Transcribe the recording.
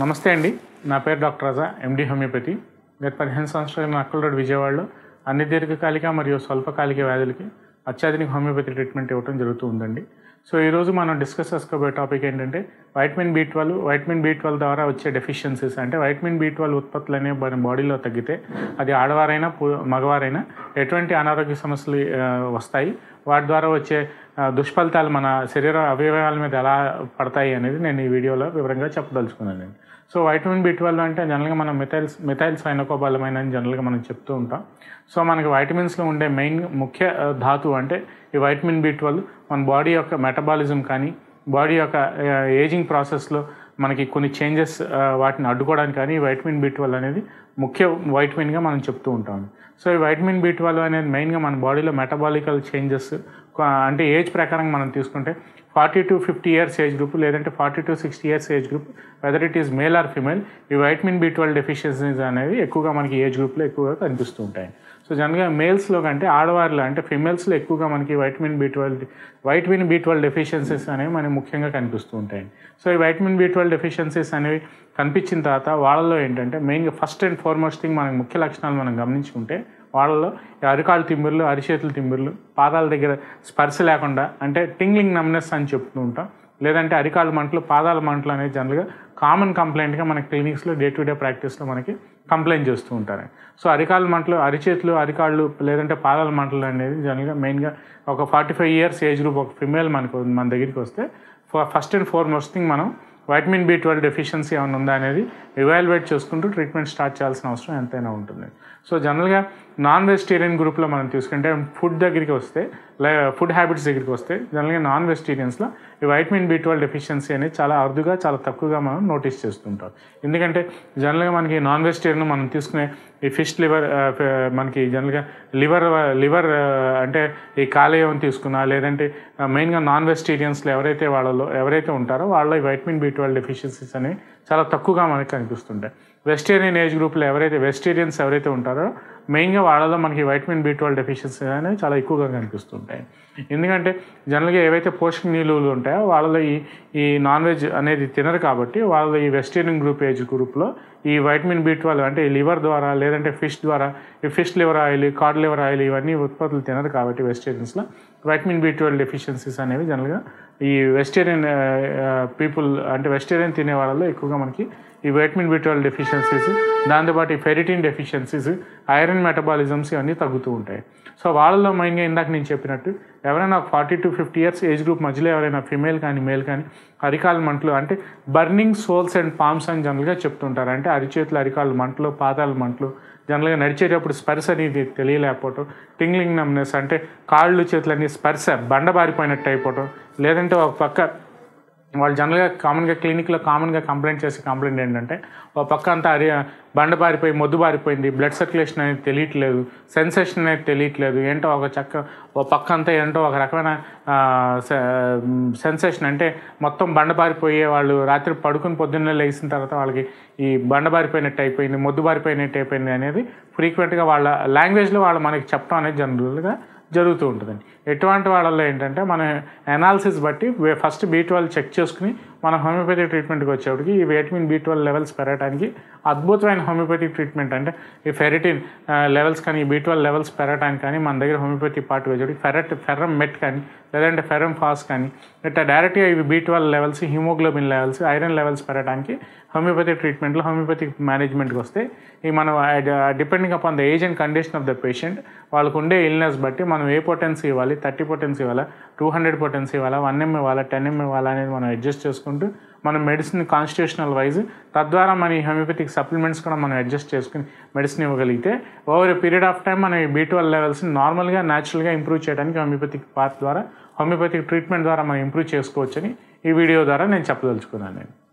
నమస్తే అండి నా పేరు డాక్టర్ రాజా ఎండి హోమియోపతి గత పదిహేను సంవత్సరాలు నా అక్కలరోడ్ విజయవాడలో అన్ని దీర్ఘకాలిక మరియు స్వల్పకాలిక వ్యాధులకి అత్యాధునిక హోమియోపతి ట్రీట్మెంట్ ఇవ్వడం జరుగుతూ ఉందండి సో ఈరోజు మనం డిస్కస్ చేసుకోబోయే టాపిక్ ఏంటంటే vitamin B twelve vitamin B twelve ద్వారా వచ్చే డెఫిషియన్సీస్ అంటే వైటమిన్ బి ట్వెల్వ్ ఉత్పత్తులు అనేవి మన బాడీలో తగ్గితే అది ఆడవారైనా మగవారైనా ఎటువంటి అనారోగ్య సమస్యలు వస్తాయి వాటి ద్వారా వచ్చే దుష్ఫలితాలు మన శరీర అవయవాల మీద ఎలా పడతాయి అనేది నేను ఈ వీడియోలో వివరంగా చెప్పదలుచుకున్నాను సో వైటమిన్ బి ట్వెల్వ్ అంటే జనరల్గా మనం మిథైల్స్ మిథైల్స్ సైనకోబాలమైన అని జనరల్గా మనం చెప్తూ ఉంటాం సో మనకి వైటమిన్స్లో ఉండే మెయిన్ ముఖ్య ధాతువు అంటే ఈ వైటమిన్ బి ట్వెల్వ్ మన బాడీ యొక్క మెటబాలిజం కానీ బాడీ యొక్క ఏజింగ్ ప్రాసెస్లో మనకి కొన్ని చేంజెస్ వాటిని అడ్డుకోవడానికి కానీ వైటమిన్ బి ట్వెల్వ్ అనేది ముఖ్య వైటమిన్గా మనం చెప్తూ ఉంటాం సో ఈ వైటమిన్ బి ట్వెల్వ్ అనేది మెయిన్గా మన బాడీలో మెటబాలికల్ చేంజెస్ అంటే ఏజ్ ప్రకారం మనం తీసుకుంటే forty to fifty years age group లేదంటే forty to sixty years age group whether it is male or female ఈ వైటమిన్ బి ట్వెల్వ్ డెఫిషియన్సీస్ అనేవి ఎక్కువగా మనకి ఏజ్ గ్రూప్లో ఎక్కువగా కనిపిస్తూ ఉంటాయి సో జనరల్గా మేల్స్లో కంటే ఆడవారిలో అంటే ఫిమేల్స్లో ఎక్కువగా మనకి vitamin B twelve vitamin B twelve deficiencies అనేవి మనకి ముఖ్యంగా కనిపిస్తూ ఉంటాయి సో ఈ వైటమిన్ బి ట్వెల్వ్ డెఫిషియన్సీస్ అనేవి కనిపించిన తర్వాత వాళ్ళలో ఏంటంటే మెయిన్గా ఫస్ట్ అండ్ ఫార్మోస్ట్ థింగ్ మనకి ముఖ్య లక్షణాలు మనం గమనించుకుంటే వాళ్ళలో అరికాలు తిమ్మిర్లు అరిచేతులు తిమ్మిర్లు పాదాల దగ్గర స్పర్శ లేకుండా అంటే టింగ్లింగ్ నమ్నెస్ అని చెప్తూ ఉంటాం లేదంటే అరికాళ్ళ మంటలు పాదాల మంటలు అనేది జనరల్గా కామన్ కంప్లైంట్గా మన క్లినిక్స్లో డే టు డే ప్రాక్టీస్లో మనకి కంప్లైంట్ చేస్తూ ఉంటారు సో అరికాళ్ళ మంటలు అరిచేతులు అరికాళ్ళు లేదంటే పాదాల మంటలు అనేది జనరల్గా మెయిన్గా ఒక forty five years age group ఒక ఫిమేల్ మనకు మన దగ్గరికి వస్తే first and foremost thing మనం వైటమిన్ బి ట్వెల్వ్ డెఫిషియన్సీ ఏమైనా ఉందా అనేది ఇవాల్యుయేట్ చేసుకుంటూ ట్రీట్మెంట్ స్టార్ట్ చేయాల్సిన అవసరం ఎంతైనా ఉంటుంది సో జనరల్గా నాన్ వెజిటేరియన్ గ్రూప్లో మనం తీసుకుంటే ఫుడ్ దగ్గరికి వస్తే ఫుడ్ హ్యాబిట్స్ దగ్గరికి వస్తే జనరల్గా నాన్ వెజిటేరియన్స్లో ఈ వైటమిన్ బి ట్వెల్వ్ డెఫిషియన్సీ అనేది చాలా అరుదుగా చాలా తక్కువగా మనం నోటీస్ చేస్తుంటాం ఎందుకంటే జనరల్గా మనకి నాన్ వెజిటేరియన్ మనం తీసుకునే ఈ ఫిష్ లివర్ మనకి జనరల్గా లివర్ లివర్ అంటే ఈ కాలేయం తీసుకున్నా లేదంటే మెయిన్గా నాన్ వెజిటేరియన్స్లో ఎవరైతే వాళ్ళలో ఎవరైతే ఉంటారో వాళ్ళ వైటమిన్ బి ట్వెల్వ్ డెఫిషియన్సీస్ అనేవి చాలా తక్కువగా మనకి కనిపిస్తుంటాయి వెస్టేరియన్ ఏజ్ గ్రూప్లో ఎవరైతే వెజిటేరియన్స్ ఎవరైతే ఉంటారో మెయిన్గా వాళ్ళలో మనకి వైటమిన్ బి ట్వెల్వ్ డెఫిషియన్సీ అనేవి చాలా ఎక్కువగా కనిపిస్తుంటాయి ఎందుకంటే జనరల్గా ఏవైతే పోషక నీళ్ళు ఉంటాయో వాళ్ళలో ఈ ఈ నాన్ వెజ్ అనేది తినరు కాబట్టి వాళ్ళ ఈ వెజిటేరియన్ గ్రూప్ ఏజ్ గ్రూప్లో ఈ వైటమిన్ బి ట్వెల్వ్ అంటే ఈ లివర్ ద్వారా లేదంటే ఫిష్ ద్వారా ఈ fish liver oil cod liver oil ఇవన్నీ ఉత్పత్తులు తినరు కాబట్టి వెజిటేరియన్స్లో వైటమిన్ బి ట్వెల్వ్ డెఫిషియన్సీస్ అనేవి జనరల్గా ఈ వెజిటేరియన్ పీపుల్ uh, uh, అంటే వెజిటేరియన్ తినే వాళ్ళలో ఎక్కువగా మనకి ఈ వైటమిన్ బి ట్వెల్వ్ డెఫిషియన్సీస్ దాంతోపాటు ఈ ఫెరిటిన్ డెఫిషియన్సీస్ ఐరన్ మెటబాలిజమ్స్ ఇవన్నీ తగ్గుతూ ఉంటాయి సో వాళ్ళలో మెయిన్గా ఇందాక నేను చెప్పినట్టు ఎవరైనా forty to fifty years age group మధ్యలో ఎవరైనా ఫీమేల్ కానీ మేల్ కానీ అరికాల మంటలు అంటే బర్నింగ్ సోల్స్ అండ్ పామ్స్ అని జనరల్గా చెప్తుంటారు అంటే అరిచేతులు అరికాళ్ళు మంటలు పాతాల మంటలు జనరల్గా నడిచేటప్పుడు స్పర్శ అనేది తెలియలేకపోవటం టింగ్లింగ్ నమ్నెస్ అంటే కాళ్ళు చేతులన్నీ స్పర్శ బండబారిపోయినట్టు అయిపోవటం లేదంటే ఒక పక్క వాళ్ళు జనరల్గా కామన్గా క్లినిక్లో కామన్గా కంప్లైంట్ చేసే కంప్లైంట్ ఏంటంటే ఒక పక్క అంతా అరే బండబారిపోయి మొద్దుబారిపోయింది బ్లడ్ సర్క్యులేషన్ అనేది తెలియట్లేదు సెన్సేషన్ అనేది తెలియట్లేదు ఏంటో ఒక చక్క ఓ పక్క అంతా ఏంటో ఒక రకమైన సెన్సేషన్ అంటే మొత్తం బండబారిపోయే వాళ్ళు రాత్రి పడుకుని పొద్దున్నే లేచిన తర్వాత వాళ్ళకి ఈ బండబారిపోయినట్టు అయిపోయింది మొద్దుబారిపోయినట్టు అయిపోయింది అనేది ఫ్రీక్వెంట్గా వాళ్ళ లాంగ్వేజ్లో వాళ్ళు మనకి చెప్పడం అనేది జనరల్గా జరుగుతూ ఉంటుందండి ఎటువంటి వాళ్ళల్లో ఏంటంటే మన అనాలిసిస్ బట్టి ఫస్ట్ బీ చెక్ చేసుకుని మన హోమియోపతిక్ ట్రీట్మెంట్కి వచ్చేప్పటికి ఈ వైటమిన్ బి ట్వెల్వ్ లెవెల్స్ పెరగడానికి అద్భుతమైన హోమియోపతిక్ ట్రీట్మెంట్ అంటే ఈ ఫెరిటిన్ లెవెల్స్ కానీ బి ట్వెల్వ్ లెవెల్స్ పెరగడానికి కానీ మన దగ్గర హోమియోపతి పార్ట్ వచ్చేటికి ఫెరట్ ఫెర్రమ్ మెట్ కానీ లేదంటే ఫెరమ్ ఫాస్ కానీ ఇట్లా డైరెక్ట్గా ఇవి B twelve levels haemoglobin levels iron levels పెరగడానికి హోమియోపతి ట్రీట్మెంట్లో హోమియోపతి మేనేజ్మెంట్కి వస్తే ఈ మనం depending upon the age and condition of the patient వాళ్ళకు ఉండే ఇల్నెస్ బట్టి మనం ఏ పొటెన్సీ ఇవ్వాలి థర్టీ పొటెన్స్ ఇవ్వాలా టూ హండ్రెడ్ పొటెన్స్ ఇవ్వాలా వన్ ఎంఎం ఇవ్వాలా టెన్ ఎంఎం ఇవ్వాలా అనేది మనం అడ్జస్ట్ చేసుకుంటూ మన మెడిసిన్ కాన్స్టిట్యూషనల్ వైజ్ తద్వారా మన ఈ హోమియోపతిక్ సప్లిమెంట్స్ కూడా మనం అడ్జస్ట్ చేసుకుని మెడిసిన్ ఇవ్వగలిగితే ఓవర్ పీరియడ్ ఆఫ్ టైం మన ఈ బీ ట్వెల్వ్ లెవెల్స్ నార్మల్గా న్యాచురల్గా ఇంప్రూవ్ చేయడానికి హోమియోపతిక్ పాత్ ద్వారా హోమియోపతిక్ ట్రీట్మెంట్ ద్వారా మనం ఇంప్రూవ్ చేసుకోవచ్చని ఈ వీడియో ద్వారా నేను చెప్పదలుచుకున్నాను నేను